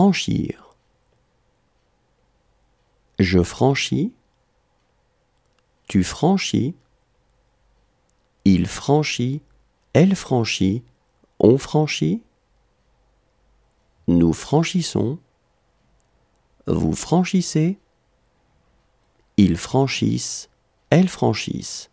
franchir. Je franchis. Tu franchis. Il franchit. Elle franchit. On franchit. Nous franchissons. Vous franchissez. Ils franchissent. Elles franchissent.